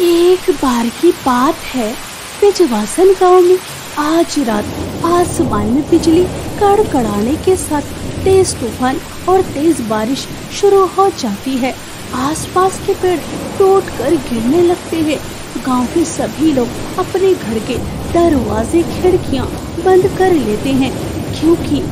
एक बार की बात है बिजवासन गांव में आज रात आसमान में बिजली कड़कड़ाने के साथ तेज तूफान और तेज बारिश शुरू हो जाती है आसपास के पेड़ टूट कर गिरने लगते हैं गांव के सभी लोग अपने घर के दरवाजे खिड़कियां बंद कर लेते हैं क्योंकि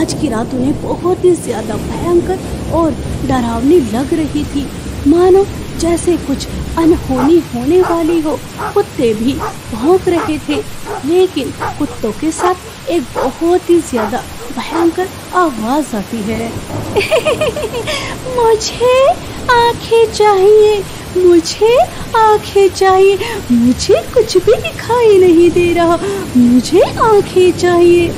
आज की रात उन्हें बहुत ही ज्यादा भयंकर और डरावनी लग रही थी मानो जैसे कुछ अनहोनी होने वाली हो कुत्ते भी भौंक रहे थे लेकिन कुत्तों के साथ एक बहुत ही ज्यादा भयंकर आवाज आती है मुझे आंखें चाहिए मुझे आंखें चाहिए मुझे कुछ भी दिखाई नहीं दे रहा मुझे आंखें चाहिए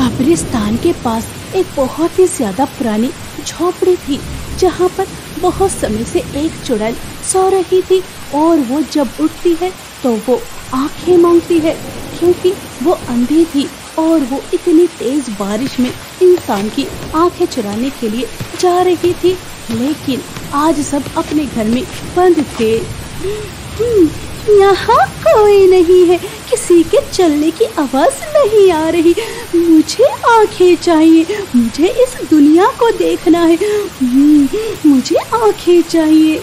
कब्रिस्तान के पास एक बहुत ही ज्यादा पुरानी झोपड़ी थी जहाँ पर बहुत समय से एक चुड़ैल सो रही थी और वो जब उठती है तो वो आंखें मांगती है क्योंकि वो अंधी थी और वो इतनी तेज बारिश में इंसान की आंखें चुराने के लिए जा रही थी लेकिन आज सब अपने घर में बंद थे हम्म। यहाँ कोई नहीं है किसी के चलने की आवाज नहीं आ रही मुझे आंखें चाहिए मुझे इस दुनिया को देखना है हम्म, मुझे आंखें चाहिए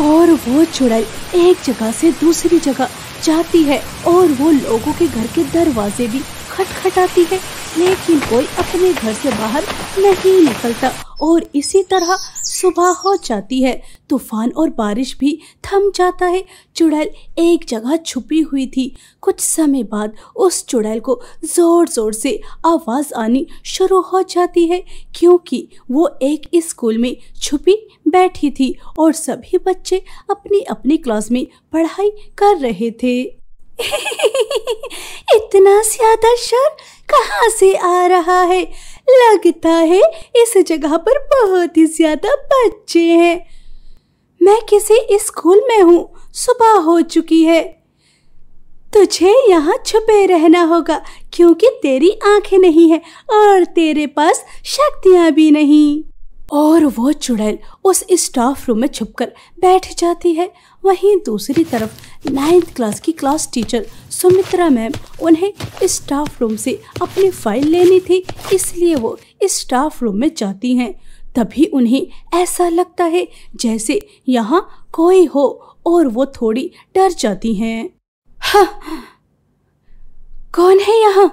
और वो चुड़ैल एक जगह से दूसरी जगह जाती है और वो लोगों के घर के दरवाजे भी खटखटाती है लेकिन कोई अपने घर से बाहर नहीं निकलता और इसी तरह सुबह हो जाती है तूफान और बारिश भी थम जाता है चुड़ैल एक जगह छुपी हुई थी कुछ समय बाद उस चुड़ैल को ज़ोर ज़ोर से आवाज़ आनी शुरू हो जाती है क्योंकि वो एक स्कूल में छुपी बैठी थी और सभी बच्चे अपनी अपनी क्लास में पढ़ाई कर रहे थे इतना ज्यादा शर कहाँ से आ रहा है लगता है इस जगह पर बहुत ही ज्यादा बच्चे हैं मैं किसी स्कूल में हूँ सुबह हो चुकी है तुझे यहाँ छुपे रहना होगा क्योंकि तेरी आंखें नहीं है और तेरे पास शक्तियाँ भी नहीं और वो चुड़ैल उस स्टाफ रूम में छुपकर बैठ जाती है वहीं दूसरी तरफ नाइन्थ क्लास की क्लास टीचर सुमित्रा मैम उन्हें स्टाफ रूम से अपनी फाइल लेनी थी इसलिए वो स्टाफ रूम में जाती हैं तभी उन्हें ऐसा लगता है जैसे यहाँ कोई हो और वो थोड़ी डर जाती हैं हाँ, कौन है यहाँ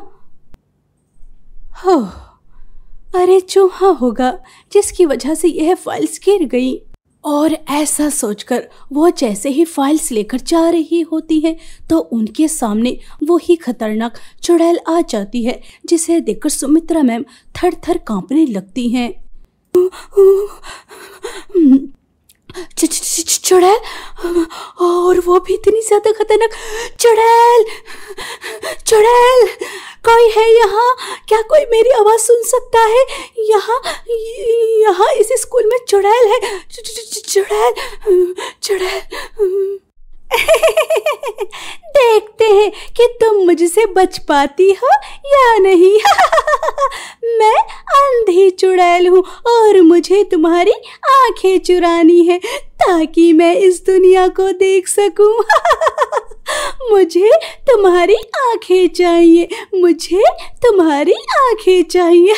हो अरे चूहा होगा जिसकी वजह से यह फाइल्स गिर गई और ऐसा सोचकर वो जैसे ही फाइल्स लेकर जा रही होती है तो उनके सामने वो ही खतरनाक चुड़ैल आ जाती है जिसे देखकर सुमित्रा मैम थर थर कांपने लगती हैं चुड़ैल और वो भी इतनी ज्यादा खतरनाक चुड़ैल चुड़ैल कोई है यहाँ क्या कोई मेरी आवाज सुन सकता है यहाँ यहाँ इस स्कूल में चुड़ैल है चुड़ैल चुड़ैल देखते हैं कि तुम मुझसे बच पाती हो या नहीं मैं अंधी चुड़ैल हूँ और मुझे तुम्हारी आंखें चुरानी है ताकि मैं इस दुनिया को देख सकूं मुझे तुम्हारी आंखें चाहिए मुझे तुम्हारी आंखें चाहिए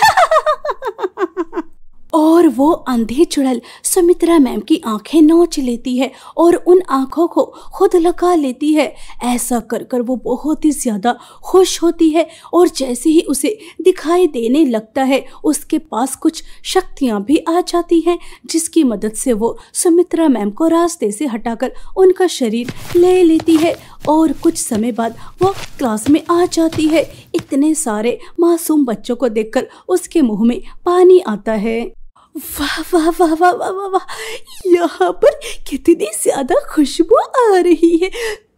और वो अंधी चुड़ल सुमित्रा मैम की आंखें नोच लेती है और उन आंखों को खुद लगा लेती है ऐसा कर कर वो बहुत ही ज़्यादा खुश होती है और जैसे ही उसे दिखाई देने लगता है उसके पास कुछ शक्तियाँ भी आ जाती हैं जिसकी मदद से वो सुमित्रा मैम को रास्ते से हटाकर उनका शरीर ले लेती है और कुछ समय बाद वो क्लास में आ जाती है इतने सारे मासूम बच्चों को देखकर उसके मुंह में पानी आता है वाह वाह वाह वाह वाह वाह वाह यहाँ पर कितनी ज्यादा खुशबू आ रही है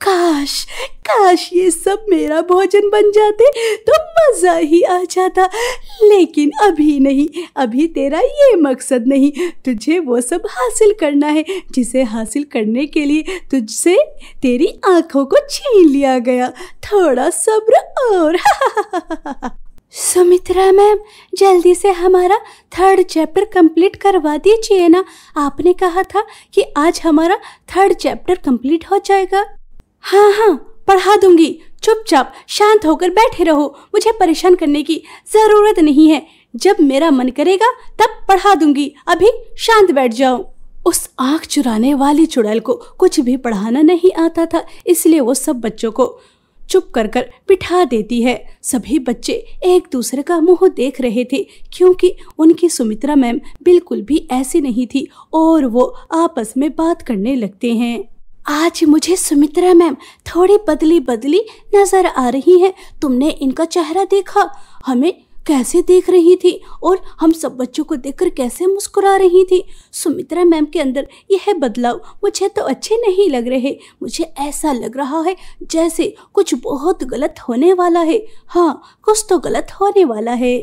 काश काश ये सब मेरा भोजन बन जाते तो मज़ा ही आ जाता लेकिन अभी नहीं अभी तेरा ये मकसद नहीं तुझे वो सब हासिल करना है जिसे हासिल करने के लिए तुझसे तेरी आंखों को छीन लिया गया थोड़ा सब्र और सुमित्रा मैम जल्दी से हमारा थर्ड चैप्टर कंप्लीट करवा दीजिए ना आपने कहा था कि आज हमारा थर्ड चैप्टर कंप्लीट हो जाएगा हाँ हाँ पढ़ा दूंगी चुपचाप शांत होकर बैठे रहो मुझे परेशान करने की ज़रूरत नहीं है जब मेरा मन करेगा तब पढ़ा दूंगी अभी शांत बैठ जाओ उस आँख चुराने वाली चुड़ैल को कुछ भी पढ़ाना नहीं आता था इसलिए वो सब बच्चों को चुप कर कर बिठा देती है सभी बच्चे एक दूसरे का मुंह देख रहे थे क्योंकि उनकी सुमित्रा मैम बिल्कुल भी ऐसी नहीं थी और वो आपस में बात करने लगते हैं आज मुझे सुमित्रा मैम थोड़ी बदली बदली नजर आ रही है तुमने इनका चेहरा देखा हमें कैसे देख रही थी और हम सब बच्चों को देखकर कैसे मुस्कुरा रही थी सुमित्रा मैम के अंदर यह बदलाव मुझे तो अच्छे नहीं लग रहे मुझे ऐसा लग रहा है जैसे कुछ बहुत गलत होने वाला है हाँ कुछ तो गलत होने वाला है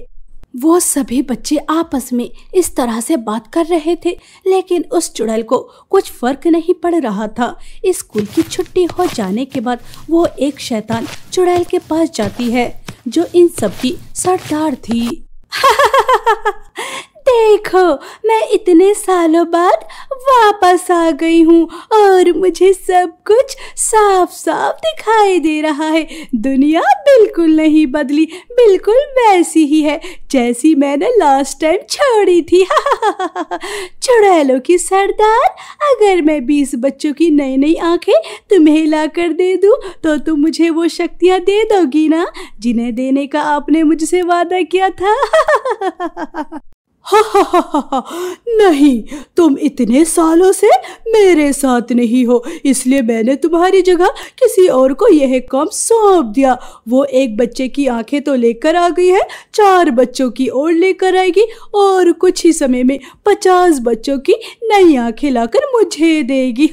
वो सभी बच्चे आपस में इस तरह से बात कर रहे थे लेकिन उस चुड़ैल को कुछ फर्क नहीं पड़ रहा था स्कूल की छुट्टी हो जाने के बाद वो एक शैतान चुड़ैल के पास जाती है जो इन सबकी सरदार थी देखो मैं इतने सालों बाद वापस आ गई हूँ और मुझे सब कुछ साफ साफ दिखाई दे रहा है दुनिया बिल्कुल नहीं बदली बिल्कुल वैसी ही है जैसी मैंने लास्ट टाइम छोड़ी थी चुड़ैलों की सरदार अगर मैं बीस बच्चों की नई नई आंखें तुम्हें ला कर दे दूँ तो तुम मुझे वो शक्तियाँ दे दोगी ना जिन्हें देने का आपने मुझसे वादा किया था नहीं तुम इतने सालों से मेरे साथ नहीं हो इसलिए मैंने तुम्हारी जगह किसी और को यह काम सौंप दिया वो एक बच्चे की आंखें तो लेकर आ गई है चार बच्चों की ओर लेकर आएगी और कुछ ही समय में पचास बच्चों की नई आंखें लाकर मुझे देगी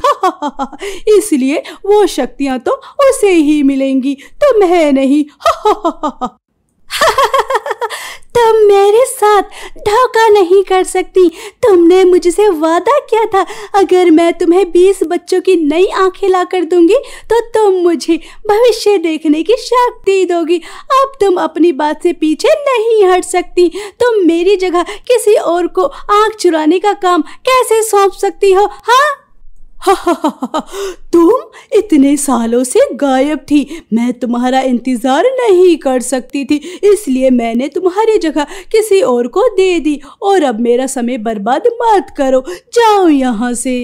इसलिए वो शक्तियाँ तो उसे ही मिलेंगी तुम्हें नहीं तुम मेरे साथ धोखा नहीं कर सकती तुमने मुझसे वादा किया था अगर मैं तुम्हें बीस बच्चों की नई आंखें ला कर दूंगी तो तुम मुझे भविष्य देखने की शक्ति दोगी अब तुम अपनी बात से पीछे नहीं हट सकती तुम मेरी जगह किसी और को आंख चुराने का काम कैसे सौंप सकती हो हाँ तुम इतने सालों से गायब थी मैं तुम्हारा इंतज़ार नहीं कर सकती थी इसलिए मैंने तुम्हारी जगह किसी और को दे दी और अब मेरा समय बर्बाद मत करो जाओ यहाँ से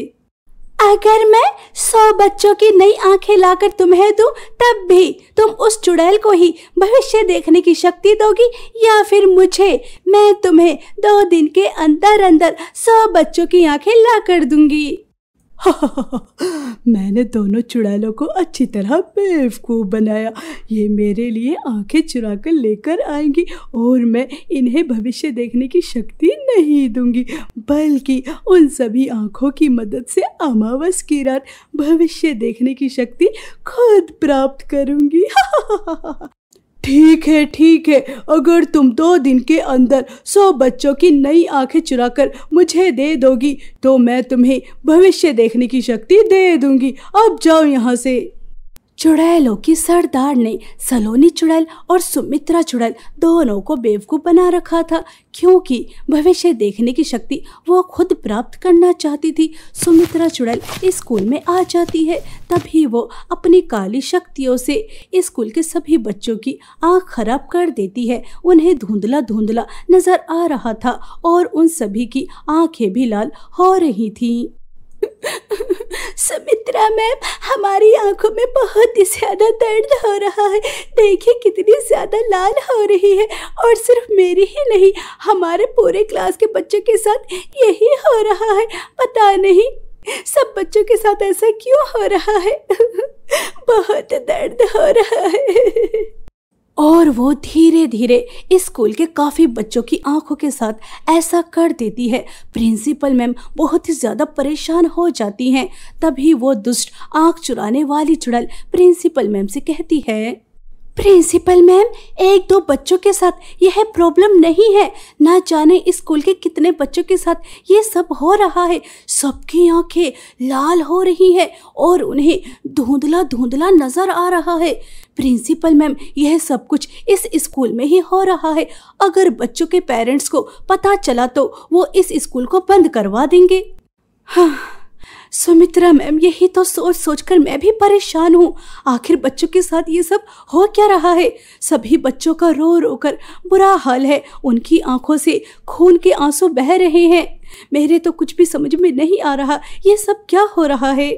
अगर मैं सौ बच्चों की नई आंखें लाकर तुम्हें दूं तब भी तुम उस चुड़ैल को ही भविष्य देखने की शक्ति दोगी या फिर मुझे मैं तुम्हें दो दिन के अंदर अंदर सौ बच्चों की आंखें लाकर दूंगी मैंने दोनों चुड़ैलों को अच्छी तरह बेवकूफ़ बनाया ये मेरे लिए आंखें चुरा कर लेकर आएंगी और मैं इन्हें भविष्य देखने की शक्ति नहीं दूंगी बल्कि उन सभी आंखों की मदद से अमावस की रात भविष्य देखने की शक्ति खुद प्राप्त करूंगी ठीक है ठीक है अगर तुम दो दिन के अंदर सौ बच्चों की नई आंखें चुराकर मुझे दे दोगी तो मैं तुम्हें भविष्य देखने की शक्ति दे दूंगी अब जाओ यहाँ से चुड़ैलों की सरदार ने सलोनी चुड़ैल और सुमित्रा चुड़ैल दोनों को बेवकूफ़ बना रखा था क्योंकि भविष्य देखने की शक्ति वो खुद प्राप्त करना चाहती थी सुमित्रा चुड़ैल स्कूल में आ जाती है तभी वो अपनी काली शक्तियों से स्कूल के सभी बच्चों की आँख खराब कर देती है उन्हें धुंधला धुंधला नजर आ रहा था और उन सभी की आंखें भी लाल हो रही थी सुमित्रा मैम हमारी आंखों में बहुत ही ज्यादा दर्द हो रहा है देखिए कितनी ज्यादा लाल हो रही है और सिर्फ मेरी ही नहीं हमारे पूरे क्लास के बच्चों के साथ यही हो रहा है पता नहीं सब बच्चों के साथ ऐसा क्यों हो रहा है बहुत दर्द हो रहा है और वो धीरे धीरे इस स्कूल के काफ़ी बच्चों की आंखों के साथ ऐसा कर देती है प्रिंसिपल मैम बहुत ही ज़्यादा परेशान हो जाती हैं तभी वो दुष्ट आँख चुराने वाली चुड़ल प्रिंसिपल मैम से कहती है प्रिंसिपल मैम एक दो बच्चों के साथ यह प्रॉब्लम नहीं है ना जाने इस स्कूल के कितने बच्चों के साथ ये सब हो रहा है सबकी आंखें लाल हो रही है और उन्हें धुंधला धुंधला नजर आ रहा है प्रिंसिपल मैम यह सब कुछ इस स्कूल में ही हो रहा है अगर बच्चों के पेरेंट्स को पता चला तो वो इस स्कूल को बंद करवा देंगे हाँ सुमित्रा मैम यही तो सोच सोच कर मैं भी परेशान हूँ आखिर बच्चों के साथ ये सब हो क्या रहा है सभी बच्चों का रो रो कर बुरा हाल है उनकी आंखों से खून के आंसू बह रहे हैं मेरे तो कुछ भी समझ में नहीं आ रहा ये सब क्या हो रहा है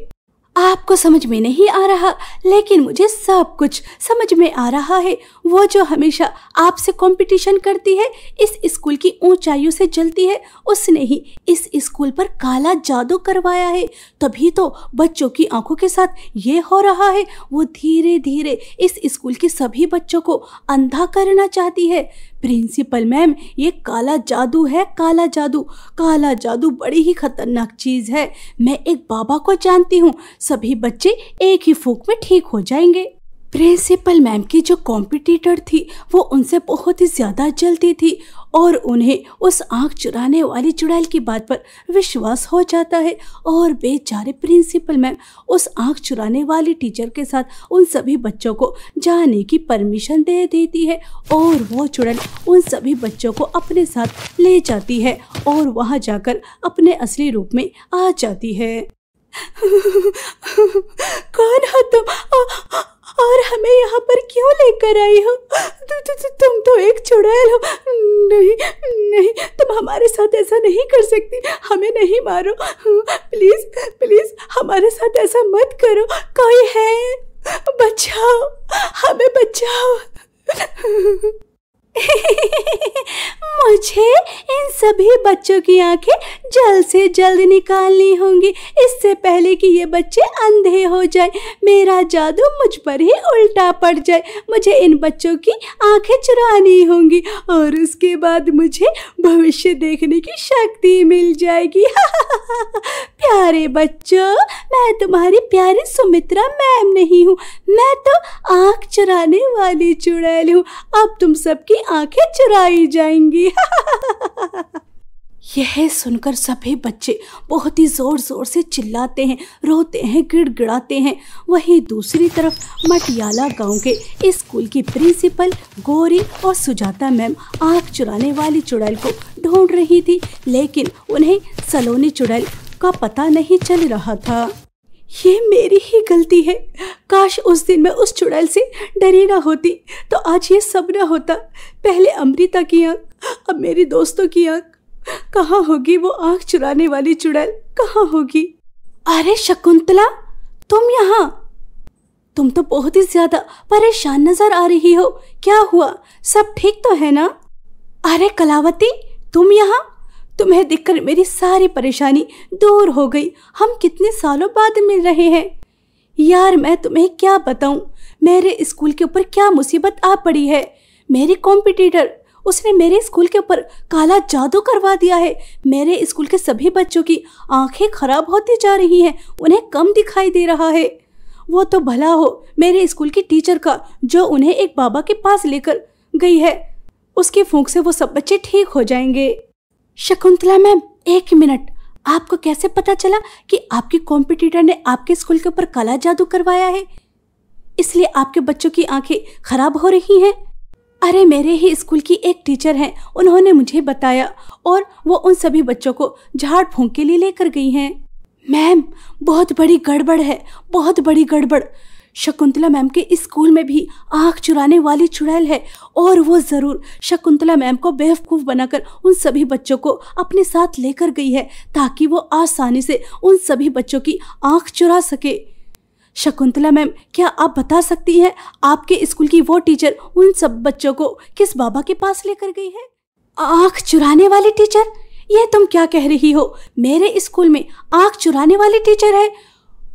आपको समझ में नहीं आ रहा लेकिन मुझे सब कुछ समझ में आ रहा है वो जो हमेशा आपसे कंपटीशन करती है इस स्कूल की ऊंचाइयों से जलती है उसने ही इस स्कूल पर काला जादू करवाया है तभी तो बच्चों की आंखों के साथ ये हो रहा है वो धीरे धीरे इस स्कूल के सभी बच्चों को अंधा करना चाहती है प्रिंसिपल मैम ये काला जादू है काला जादू काला जादू बड़ी ही खतरनाक चीज़ है मैं एक बाबा को जानती हूँ सभी बच्चे एक ही फूक में ठीक हो जाएंगे प्रिंसिपल मैम की जो कॉम्पिटिटर थी वो उनसे बहुत ही ज़्यादा जलती थी और उन्हें उस आंख चुराने वाली चुड़ैल की बात पर विश्वास हो जाता है और बेचारे प्रिंसिपल मैम उस आंख चुराने वाली टीचर के साथ उन सभी बच्चों को जाने की परमिशन दे देती है और वो चुड़ैल उन सभी बच्चों को अपने साथ ले जाती है और वहाँ जाकर अपने असली रूप में आ जाती है कौन हो तुम और हमें यहाँ पर क्यों लेकर आई हो तु, तु, तु, तुम तो एक चुड़ैल हो नहीं नहीं तुम हमारे साथ ऐसा नहीं कर सकती हमें नहीं मारो प्लीज़ प्लीज़ हमारे साथ ऐसा मत करो कोई है बचाओ हमें बचाओ मुझे इन सभी बच्चों की आंखें जल्द से जल्द निकालनी होंगी इससे पहले कि ये बच्चे अंधे हो जाए मेरा जादू मुझ पर ही उल्टा पड़ जाए मुझे इन बच्चों की आंखें चुरानी होंगी और उसके बाद मुझे भविष्य देखने की शक्ति मिल जाएगी प्यारे बच्चों मैं तुम्हारी प्यारी सुमित्रा मैम नहीं हूँ मैं तो आँख चुराने वाली चुड़ैल हूँ अब तुम सबकी आंखें चुराई जाएंगी यह सुनकर सभी बच्चे बहुत ही जोर जोर से चिल्लाते हैं रोते हैं गिड़गिड़ाते हैं वहीं दूसरी तरफ मटियाला गांव के स्कूल की प्रिंसिपल गौरी और सुजाता मैम आँख चुराने वाली चुड़ैल को ढूंढ रही थी लेकिन उन्हें सलोनी चुड़ैल का पता नहीं चल रहा था ये मेरी ही गलती है काश उस दिन मैं उस चुड़ैल से डरी ना होती तो आज ये सब ना होता पहले अमृता की आँख अब मेरी दोस्तों की आँख कहाँ होगी वो आँख चुराने वाली चुड़ैल कहाँ होगी अरे शकुंतला तुम यहाँ तुम तो बहुत ही ज्यादा परेशान नजर आ रही हो क्या हुआ सब ठीक तो है ना अरे कलावती तुम यहाँ तुम्हें देखकर मेरी सारी परेशानी दूर हो गई हम कितने सालों बाद मिल रहे हैं यार मैं तुम्हें क्या बताऊं मेरे स्कूल के ऊपर क्या मुसीबत आ पड़ी है मेरे कॉम्पिटिटर उसने मेरे स्कूल के ऊपर काला जादू करवा दिया है मेरे स्कूल के सभी बच्चों की आंखें खराब होती जा रही हैं उन्हें कम दिखाई दे रहा है वो तो भला हो मेरे स्कूल की टीचर का जो उन्हें एक बाबा के पास लेकर गई है उसके फूंक से वो सब बच्चे ठीक हो जाएंगे शकुंतला मैम एक मिनट आपको कैसे पता चला कि आपके कॉम्पिटिटर ने आपके स्कूल के ऊपर काला जादू करवाया है इसलिए आपके बच्चों की आंखें खराब हो रही हैं अरे मेरे ही स्कूल की एक टीचर हैं उन्होंने मुझे बताया और वो उन सभी बच्चों को झाड़ फूंक के लिए लेकर गई हैं मैम बहुत बड़ी गड़बड़ है बहुत बड़ी गड़बड़ शकुंतला मैम के इस स्कूल में भी आँख चुराने वाली चुड़ैल है और वो ज़रूर शकुंतला मैम को बेवकूफ़ बनाकर उन सभी बच्चों को अपने साथ लेकर गई है ताकि वो आसानी से उन सभी बच्चों की आँख चुरा सके शकुंतला मैम क्या आप बता सकती हैं आपके स्कूल की वो टीचर उन सब बच्चों को किस बाबा के पास लेकर गई है आँख चुराने वाली टीचर ये तुम क्या कह रही हो मेरे स्कूल में आँख चुराने वाली टीचर है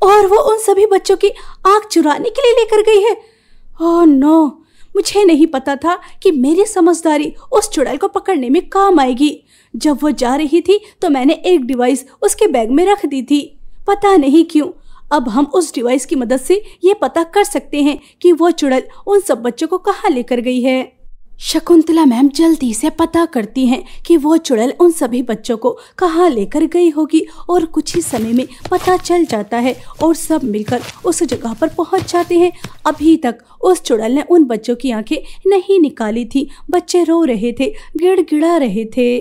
और वो उन सभी बच्चों की आंख चुराने के लिए लेकर गई है ओह नो मुझे नहीं पता था कि मेरी समझदारी उस चुड़ैल को पकड़ने में काम आएगी जब वो जा रही थी तो मैंने एक डिवाइस उसके बैग में रख दी थी पता नहीं क्यों अब हम उस डिवाइस की मदद से ये पता कर सकते हैं कि वो चुड़ैल उन सब बच्चों को कहाँ लेकर गई है शकुंतला मैम जल्दी से पता करती हैं कि वो चुड़ैल उन सभी बच्चों को कहाँ लेकर गई होगी और कुछ ही समय में पता चल जाता है और सब मिलकर उस जगह पर पहुँच जाते हैं अभी तक उस चुड़ैल ने उन बच्चों की आंखें नहीं निकाली थी बच्चे रो रहे थे गिड़गिड़ा रहे थे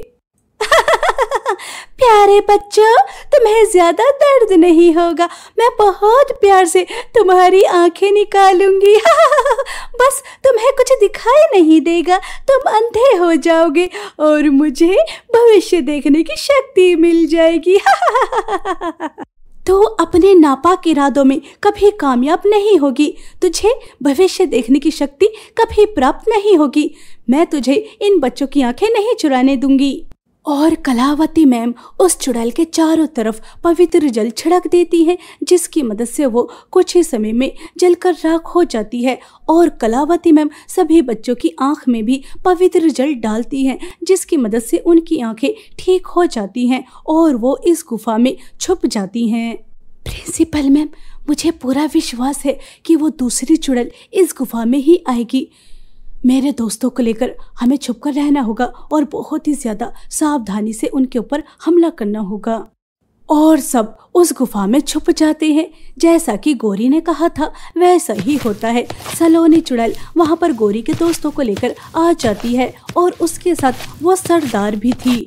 प्यारे बच्चों तुम्हें ज्यादा दर्द नहीं होगा मैं बहुत प्यार से तुम्हारी आंखें निकालूंगी बस तुम्हें कुछ दिखाई नहीं देगा तुम अंधे हो जाओगे और मुझे भविष्य देखने की शक्ति मिल जाएगी तो अपने नापाक इरादों में कभी कामयाब नहीं होगी तुझे भविष्य देखने की शक्ति कभी प्राप्त नहीं होगी मैं तुझे इन बच्चों की आंखें नहीं चुराने दूंगी और कलावती मैम उस चुड़ैल के चारों तरफ पवित्र जल छिड़क देती हैं जिसकी मदद से वो कुछ ही समय में जलकर राख हो जाती है और कलावती मैम सभी बच्चों की आंख में भी पवित्र जल डालती हैं जिसकी मदद से उनकी आंखें ठीक हो जाती हैं और वो इस गुफा में छुप जाती हैं प्रिंसिपल मैम मुझे पूरा विश्वास है कि वो दूसरी चुड़ैल इस गुफा में ही आएगी मेरे दोस्तों को लेकर हमें छुप कर रहना होगा और बहुत ही ज्यादा सावधानी से उनके ऊपर हमला करना होगा और सब उस गुफा में छुप जाते हैं जैसा कि गोरी ने कहा था वैसा ही होता है सलोनी चुड़ैल वहाँ पर गोरी के दोस्तों को लेकर आ जाती है और उसके साथ वो सरदार भी थी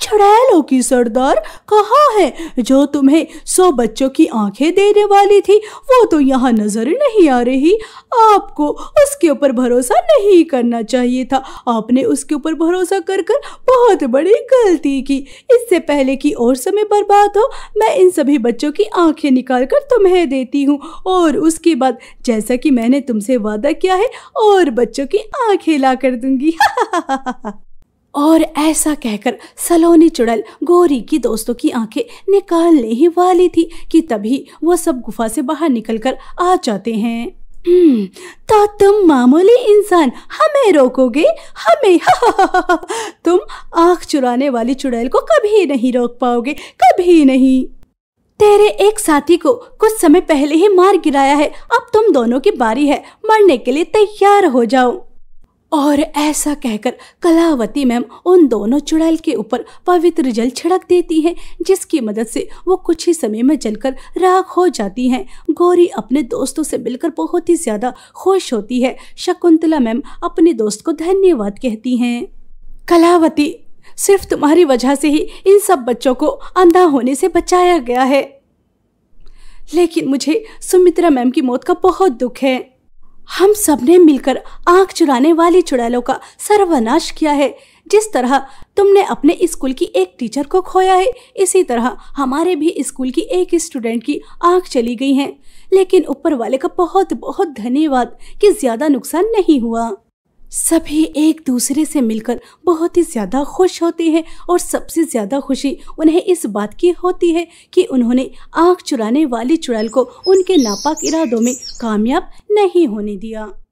छड़ैलों की सरदार कहाँ है जो तुम्हें सौ बच्चों की आंखें देने वाली थी वो तो यहाँ नजर नहीं आ रही आपको उसके ऊपर भरोसा नहीं करना चाहिए था आपने उसके ऊपर भरोसा कर कर बहुत बड़ी गलती की इससे पहले कि और समय बर्बाद हो मैं इन सभी बच्चों की आंखें निकाल कर तुम्हें देती हूँ और उसके बाद जैसा कि मैंने तुमसे वादा किया है और बच्चों की आंखें ला कर दूंगी और ऐसा कहकर सलोनी चुड़ैल गौरी की दोस्तों की आंखें निकालने ही वाली थी कि तभी वो सब गुफा से बाहर निकलकर आ जाते हैं हम्म, तो तुम मामूली इंसान हमें रोकोगे हमें हा हा हा हा। तुम आँख चुराने वाली चुड़ैल को कभी नहीं रोक पाओगे कभी नहीं तेरे एक साथी को कुछ समय पहले ही मार गिराया है अब तुम दोनों की बारी है मरने के लिए तैयार हो जाओ और ऐसा कहकर कलावती मैम उन दोनों चुड़ैल के ऊपर पवित्र जल छिड़क देती हैं जिसकी मदद से वो कुछ ही समय में जलकर राख हो जाती हैं गौरी अपने दोस्तों से मिलकर बहुत ही ज़्यादा खुश होती है शकुंतला मैम अपने दोस्त को धन्यवाद कहती हैं कलावती सिर्फ तुम्हारी वजह से ही इन सब बच्चों को अंधा होने से बचाया गया है लेकिन मुझे सुमित्रा मैम की मौत का बहुत दुख है हम सब ने मिलकर आंख चुराने वाली चुड़ैलों का सर्वनाश किया है जिस तरह तुमने अपने स्कूल की एक टीचर को खोया है इसी तरह हमारे भी स्कूल की एक स्टूडेंट की आंख चली गई है लेकिन ऊपर वाले का बहुत बहुत धन्यवाद कि ज़्यादा नुकसान नहीं हुआ सभी एक दूसरे से मिलकर बहुत ही ज़्यादा खुश होते हैं और सबसे ज़्यादा खुशी उन्हें इस बात की होती है कि उन्होंने आँख चुराने वाली चुड़ैल को उनके नापाक इरादों में कामयाब नहीं होने दिया